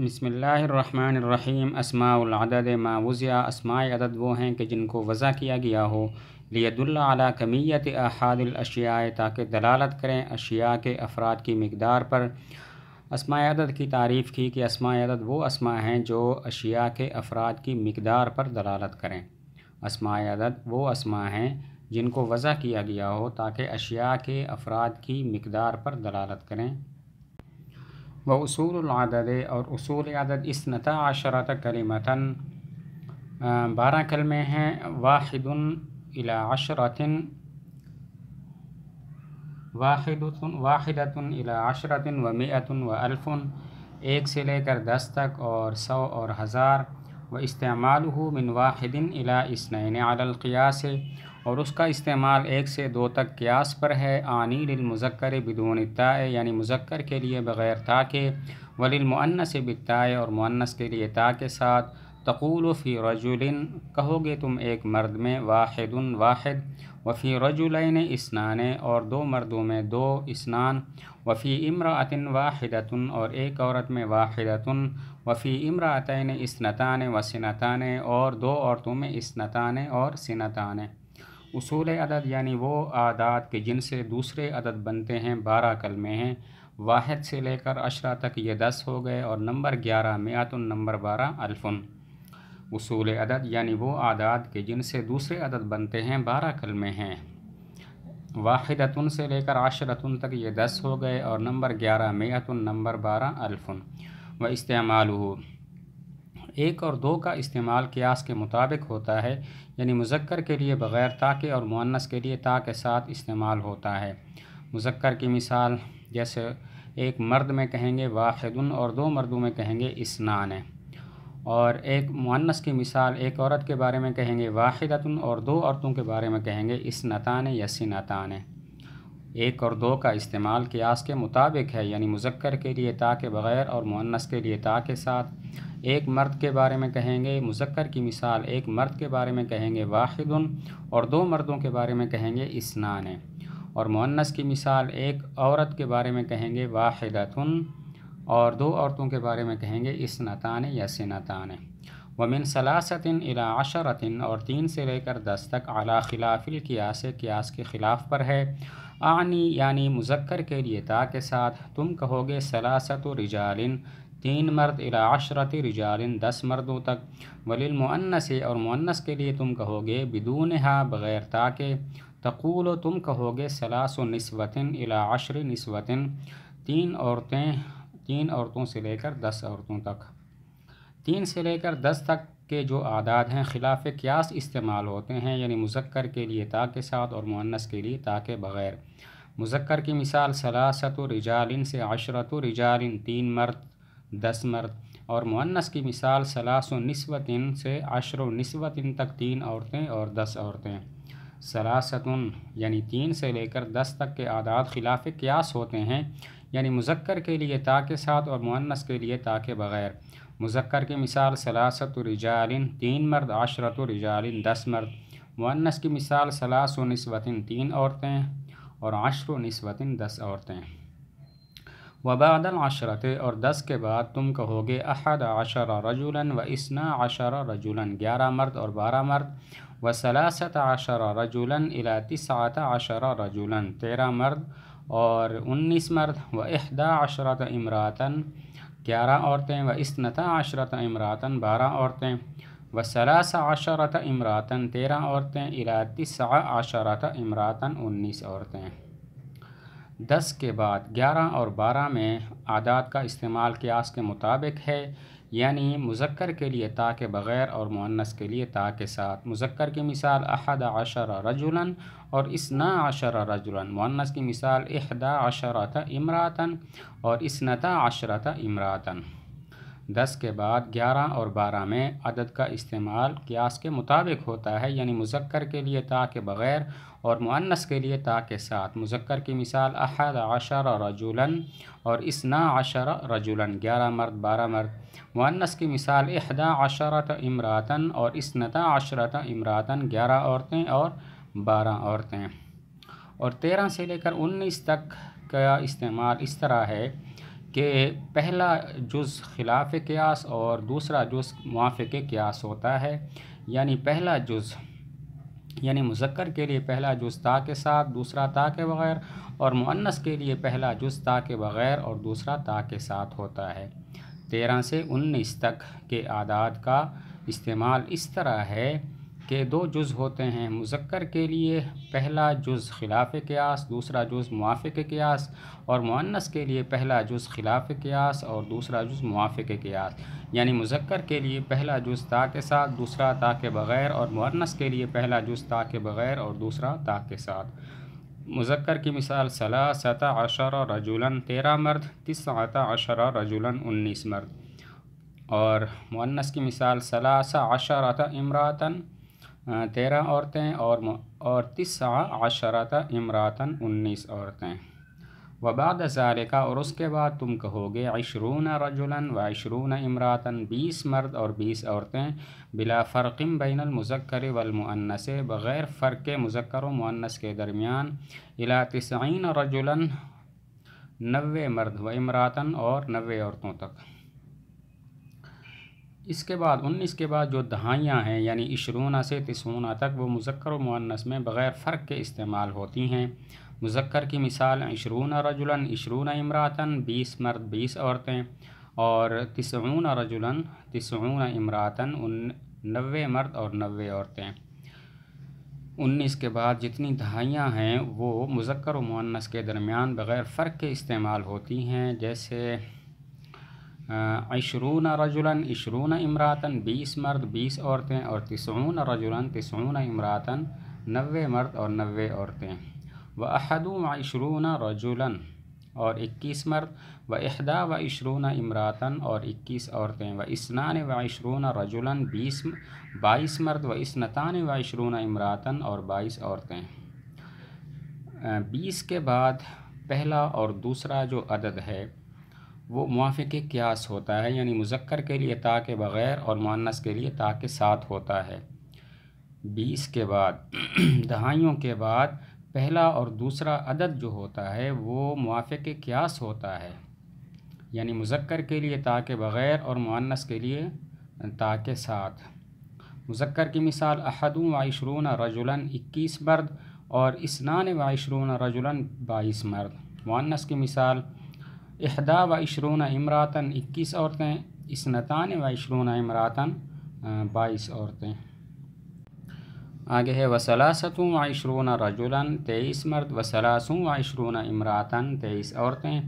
बसमिल्लाम असमाउलदद मावज़िया असमाय अदद वो हैं कि जिनको वज़ा किया गया हो लियदुल्ला कमीत अहादिलशिया ताकि दलालत करें अशिया के अफराद की मकदार पर असमाय अदद की तारीफ़ की कि असमाय अदद वो असमा हैं जो अशिया के अफराद की मकदार पर दलालत करें असमाय अदद वो असमा हैं जिनको वज़ा किया गया हो ताकि अशिया के अफराद की मकदार पर दलालत करें وأصول العدد أو أصول عدد إثنتا عشرة كلمة آه، بارك المها واحد إلى عشرة واحدة واحدة إلى عشرة ومئة وألف إيك سليكر دستك أو سو أو هزار واستعماله من واحد إلى إثنين على القياس और उसका इस्तेमाल एक से दो तक क्यास पर है आनी लिलमज़क्र बिदून ताए यानी मुजक्कर के लिए बग़ैर ता के वलिलमस बिताए और मुन्नस के लिए ता के साथ तकूल फ़ी रजुलिन कहोगे तुम एक मर्द में वाहिद वाहिद वफ़ी रजुलैन स्नान और दो मर्दों में दो इसनान वफ़ी इमरातिन वाहिदतुन और एक औरत में वाहिदतुन वफ़ी इमरातन स्नतान व सनतान और दो औरतों में स्नतान और सनतान उसूल अदद यानी वो आदात के जिनसे दूसरे अदद बनते हैं बारह कलमे हैं वाहद से लेकर अशरा तक ये दस हो गए और नंबर ग्यारह मियातुल नंबर बारह अल्फ़ुन उसूल अदद यानी वो आदात के जिनसे दूसरे अदद बनते हैं बारह कलमे हैं वाहिदतुन से लेकर आशरतुन तक ये दस हो गए और नंबर ग्यारह मियातुल नंबर बारह अल्फ़ुन व इस्तेमाल हो एक और दो का इस्तेमाल क्यास के मुताबिक होता है यानी मुजक्कर के लिए बग़ैर ताके और मुअन्नस के लिए ता के साथ इस्तेमाल होता है मुजक्कर की मिसाल जैसे एक मर्द में कहेंगे वाहिदुन और दो मर्दों में कहेंगे इसनान और एक मुअन्नस की मिसाल एक औरत के बारे में कहेंगे वाहिदतन और दो औरतों के बारे में कहेंगे इसनतान यसिनतान एक और दो का इस्तेमाल क्यास के मुताबिक है यानी मुजक्कर के लिए ता के बग़ैर और मुअन्नस के लिए ता के साथ एक मर्द के बारे में कहेंगे मुजक्कर की मिसाल एक मर्द के बारे में कहेंगे वाहिदुन और दो मर्दों के बारे में कहेंगे इसनान और मुन्नस की मिसाल एक औरत के बारे में कहेंगे वाहिदतन और दो औरतों के बारे में कहेंगे इसनतान या सिनतान वमिन सलासतिन इला और तीन से लेकर दस तक अला खिलाफिल कियास कियास के ख़िलाफ़ पर है आनी यानी मुजक्कर के लिए ता के साथ तुम कहोगे सलासत रिजालिन तीन मर्द इला अशरत रिजालिन दस मर्दों तक वलील और मुअन्नस के लिए तुम कहोगे बिदून हा बग़ैर ताके तकूल तुम कहोगे सलास नस्बतिन इला अशर नस्वतान तीन औरतें तीन औरतों से लेकर दस औरतों तक तीन से लेकर दस तक के जो आदाद हैं खिलाफ क्यास इस्तेमाल होते हैं यानी मुजक्कर के लिए ताक के साथ और मुअन्नस के लिए ताक के बग़ैर मुजक्कर की मिसाल सलासत रिजालिन से अशरत रिजालिन तीन मर्द दस मर्द और मुन्नस की मिसाल सलास नस्बतिन से अशर नस्बतिन तक तीन औरतें और दस औरतें सलासतन यानी तीन से लेकर दस तक के आदाद खिलाफ क्यास होते हैं यानी मुजक्कर के लिए ता के साथ और मुन्नस के लिए ता के बग़ैर मुजक्कर की मिसाल सलासत रिजालिन तीन मर्द आशरत रिजालिन दस मर्द मुन्नस की मिसाल सलास नस्बतिन तीन औरतें और आशर नस्बतिन दस औरतें वबादल आशरत और दस के बाद तुम कहोगे अहद आशर रजुलन व इसना आशर रजुलन ग्यारह मर्द और बारह मर्द व सलासत आशर रजुलन इला आशर रजुलन तेरह मर्द और उन्नीस मर्द व अहदा आशरत इमरातन ग्यारह औरतें व इसनता आशरत इमरातन बारह औरतें व सलास आशरत इमरातन तेरह औरतें इला आशरत इमरातन उन्नीस औरतें दस के बाद ग्यारह और बारह में आदात का इस्तेमाल क्यास के मुताबिक है यानी मुजक्र के लिए ता के बग़ैर और मुनस के लिए ता के साथ मुजक्र की मिसाल अहद आशर रजुलन और इसना आशर रजुलन मुनस की मिसाल अहदा आशरत इमरातन और इसनता आशरत इमरातन दस के बाद ग्यारह और बारह में अदद का इस्तेमाल क्यास के मुताबिक होता है यानी मुजक्कर के लिए ता के बग़ैर और मुअन्नस के लिए ता के साथ मुजक्कर की मिसाल अहद आशर रजुलन और इसना आशर रजुलन ग्यारह मर्द बारह मर्द मुअन्नस की मिसाल अहदा आशरत इमरातन और इसनता आशरत इमरातन ग्यारह औरतें और बारह औरतें और तेरह से लेकर उन्नीस तक का इस्तेमाल इस तरह है कि पहला जुज़ खिलाफ क्यास और दूसरा जुज़ मुआफ़ क्यास होता है यानी पहला जुज़ यानी मुजक्कर के लिए पहला जुज़ ता के साथ दूसरा ता के बग़ैर और मुअन्नस के लिए पहला जुज़ ता के बग़ैर और दूसरा ता के साथ होता है तेरह से उन्नीस तक के आदाद का इस्तेमाल इस तरह है के दो जुज़ होते हैं मुजक्कर के लिए पहला जुज़ खिलाफ क्यास दूसरा जुज़ मुआफ़ क्यास और मुअन्नस के लिए पहला जुज़ खिलाफ क्यास और दूसरा जुज़ मुआफ़ क्यास यानी मुजक्कर के लिए पहला जुज़ ता के साथ दूसरा ता के बग़ैर और मुअन्नस के लिए पहला जुज़ ता के बग़ैर और दूसरा ता के साथ मुजक्कर की मिसाल सलाह सता अशर रजुलन तेरह मर्द तिसता अशर रजुलन उन्नीस मर्द और मुअन्नस की मिसाल सलासा अशरत इमरातन तेरह औरतें और और तिस आशरत इमरातन उन्नीस औरतें वबाद का और उसके बाद तुम कहोगे अशरून रजुलन व अशरून इमरातन बीस मर्द और बीस औरतें बिला फ़र्क़म बैनमज़क्र वलमनस बग़ैर फ़र्क मुजक्र वमनस के दरमियान इला तसैन रजुलन नवे मर्द व इमरातन और नवे औरतों तक इसके बाद उन्नीस के बाद जो दहाइयाँ हैं यानी इशरूना से तिसूना तक वो मुजक्र मुनस में बग़ैर फ़र्क के इस्तेमाल होती हैं मुजक्र की मिसाल इशरून रजुलन इशरून इमरातन बीस मर्द बीस औरतें और तिसून रजुलन तिसून इमरातन उन नबे मर्द और नबे औरतें उन्नीस के बाद जितनी दहाइयाँ हैं वो मुजक्र मुनस के दरमियान बग़ैर फ़र्क के इस्तेमाल होती हैं जैसे अशरूना रजुलन इशरून इमरातन बीस मर्द बीस औरतें और तिसून रजुलन तिसरून इमरातन नबे मर्द और नबे औरतें व अहदू व इशरूना रजुलन और इक्कीस मर्द व अहदा व इशरूना इमरातन और इक्कीस औरतें व इसनान व इशरून रजुलन बीस बाईस मर्द व इसनतान व इशरून इमरातन और बाईस औरतें बीस के बाद पहला और दूसरा जो अदद है वो मुआफ़ के क्यास होता है यानी मुजक्कर के लिए ता के बग़ैर और मानस के लिए ता के साथ होता है बीस के बाद दहाइयों के बाद पहला और दूसरा अदद जो होता है वो मुआफ़ के क्यास होता है यानी मुजक्कर के लिए ता के बग़ैर और मानस के लिए ता के साथ मुजक्कर की मिसाल अहदू वाइशरून रजुलन इक्कीस मर्द और इसनान वाइशरून रजुलन बाईस मर्द मानस की मिसाल अहदा व इशरून इमरातन इक्कीस औरतें इसनतान व इशरून इमरातन बाईस औरतें आगे है वसलासतों व इशरून रजुलन तेईस मर्द वसलासों व इशरून इमरातन तेईस औरतें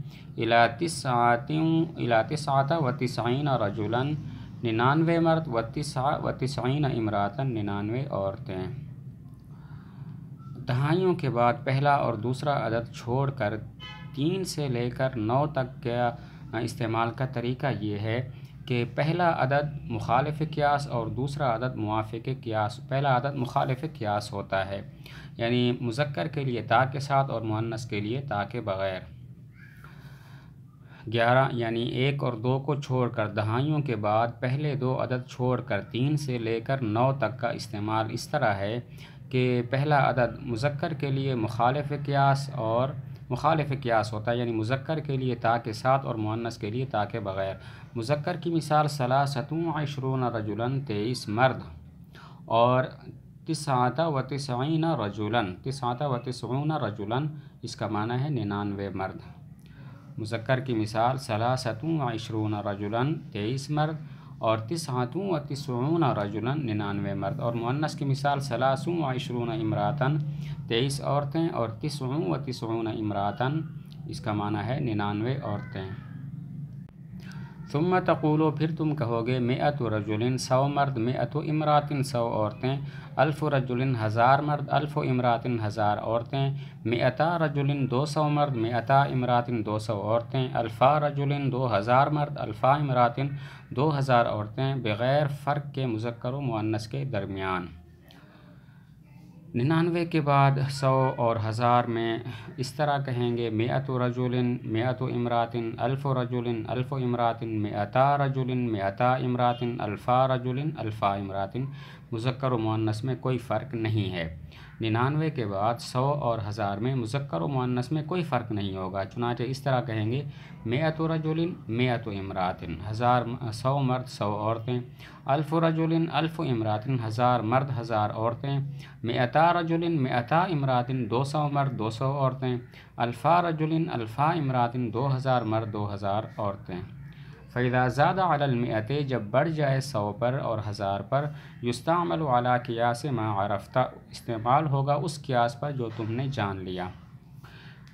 इलातिसों इलातिसाता व तसाइन रजुलन निन्यानवे मर्द व तिसा व तसाइन इमरातन निन्यानवे औरतें दहाइयों के बाद पहला और दूसरा अदद छोड़कर तीन से लेकर नौ तक का इस्तेमाल का तरीका ये है कि पहला अदद मुखालफ क्यास और दूसरा अदद मुआफ़ क्यास पहला अदद मुखालफ क्यास होता है यानी मुजक्कर के लिए ता के साथ और मुअन्नस के लिए ता के बग़ैर ग्यारह यानी एक और दो को छोड़कर दहाइयों के बाद पहले दो अदद छोड़कर तीन से लेकर नौ तक का इस्तेमाल इस तरह है कि पहला अदद मुजक्कर के लिए मुखालफ क्यास और मुखालफ क्यास होता है यानी मुजक्र के लिए ता के साथ और मुन्नस के लिए ता के बग़ैर मुजक्र की मिसाल सलासतूँ अशरून रजुलन तेईस मर्द और तिसाता व तसैन रजुलन तिसाता व तसैन रजुलन इसका माना है निन्यानवे मर्द मुजक्र की मिसाल सलासतूँ अशरून रजुलन तेईस मर्द और हाथों व तिसरून रजुलन निन्यानवे मर्द और मुन्नस की मिसाल सलासूँ व इमरातन तेईस औरतें और तिसरून व तिसरून इमरातन इसका माना है निन्यानवे औरतें सुम तकुलो फिर तुम कहोगे मैं अत रजुलिन सौ मर्द मैं अतो इमरातिन सौ औरतें अल्फ़ रजुलिन हज़ार मर्द अल्फ़ इमरातिन हज़ार औरतें मैं अता रजुलिन दो सौ मर्द मैं अता इमरातिन दो सौ औरतें अल्फ़ा रजुलिन दो हज़ार मर्द अल्फ़ा इमरातिन दो हज़ार औरतें बग़ैर फ़र्क के मुजक्र व के दरमियान निन्यानवे के बाद सौ और हज़ार में इस तरह कहेंगे मेअत रजुलिन मेअत इमरातिन अल्फ़ रजुलिन अल्फ़ इमरातिन मेअता रजुलिन मेअता इमरातिन अल्फ़ा रजुलिन अल्फ़ा इमरातिन मुजक्र मनस में कोई फ़र्क नहीं है निन्यानवे के बाद सौ और हज़ार में मुजक्र व मुनस में कोई फ़र्क नहीं होगा चुनाचे इस तरह कहेंगे मेअत रजुलिन अतो इमरातिन हज़ार सौ मर्द सौ औरतें अल्फ रजुलिन अल्फ इमरातिन हज़ार मर्द हज़ार औरतें मेअता रजुलिन अता इमरातिन दो सौ मर्द दो सौ औरतें अल्फ़ा रजुलिन अल्फ़ा इमरातिन दो हज़ार मर्द दो हज़ार औरतें फ़ैदाज़ादा अलमियत जब बढ़ जाए सौ पर और हज़ार पर युस्तमल वाला कियास मारफ्ता इस्तेमाल होगा उस क्यास पर जो तुमने जान लिया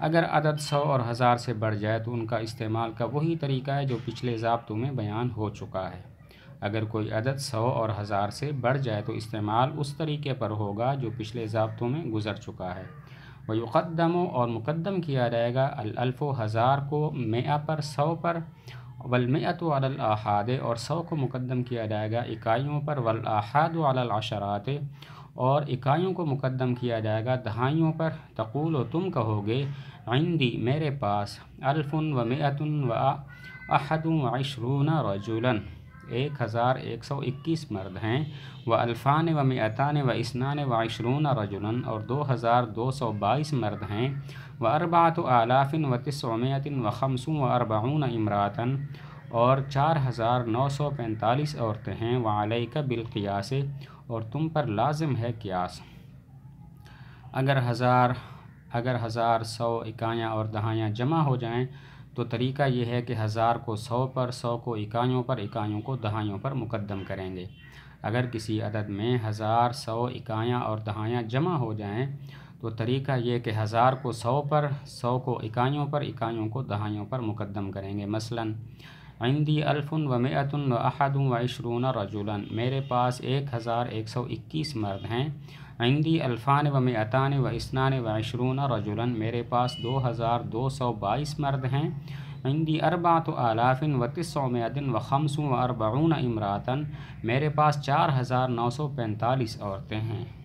अगर अदद सौ और हज़ार से बढ़ जाए तो उनका इस्तेमाल का वही तरीका है जो पिछले ज़ाबतों में बयान हो चुका है अगर कोई अदद सौ और हज़ार से बढ़ जाए तो इस्तेमाल उस तरीके पर होगा जो पिछले ज़ाबतों में गुजर चुका है वयुक़दम और मुकदम किया जाएगा अल्फ़ो हज़ार को मेआ पर सौ पर वलमत अलाहाद और सौ को मुकदम किया जाएगा इकाइयों पर वलाहाद अशरात और इकाइयों को मुकदम किया जाएगा दहाइयों पर तकूल तुम कहोगे आइंदी मेरे पास अल्फ़ुन व मैतन व अहद वशरून रजुलन एक हज़ार एक सौ इक्कीस मर्द हैं व अल्फ़ान व मतान व इसनान व अशरून रजुलन और दो हज़ार दो सौ बाईस मर्द हैं व अरबात आलाफिन व तस्मियतिन व खमसू व अरबाउन इमरातन और चार हज़ार नौ सौ पैंतालीस औरतें हैं वालई का बिलकियास और तुम पर लाजम है क्यास अगर हज़ार अगर हज़ार सौ इकाइयाँ और दहाइयाँ जमा हो जाएँ तो तरीका ये है कि हज़ार को सौ पर सौ को इकाइयों पर इकाइयों को दहाइयों पर मुकदम करेंगे अगर किसी अदद में हज़ार सौ इकाइयाँ और दहाइयाँ जमा हो जाएँ तो तरीका ये कि हज़ार को सौ पर सौ को इकाइयों पर इकाइयों को दहाइयों पर मुकदम करेंगे मसला इंदी अल्फ़ुन व मैतुन व अहद व इशरून रजुलन मेरे पास एक हज़ार एक सौ इक्कीस मर्द हैं इंदी अल्फ़ान व मैतान व इसनान व इशरून रजुलन मेरे पास दो हज़ार दो सौ बाईस मर्द हैं इंदी अरबात आलाफिन व तिसौ मैदिन व खमसों व अरबून इमरातन मेरे पास चार हज़ार नौ सौ पैंतालीस औरतें हैं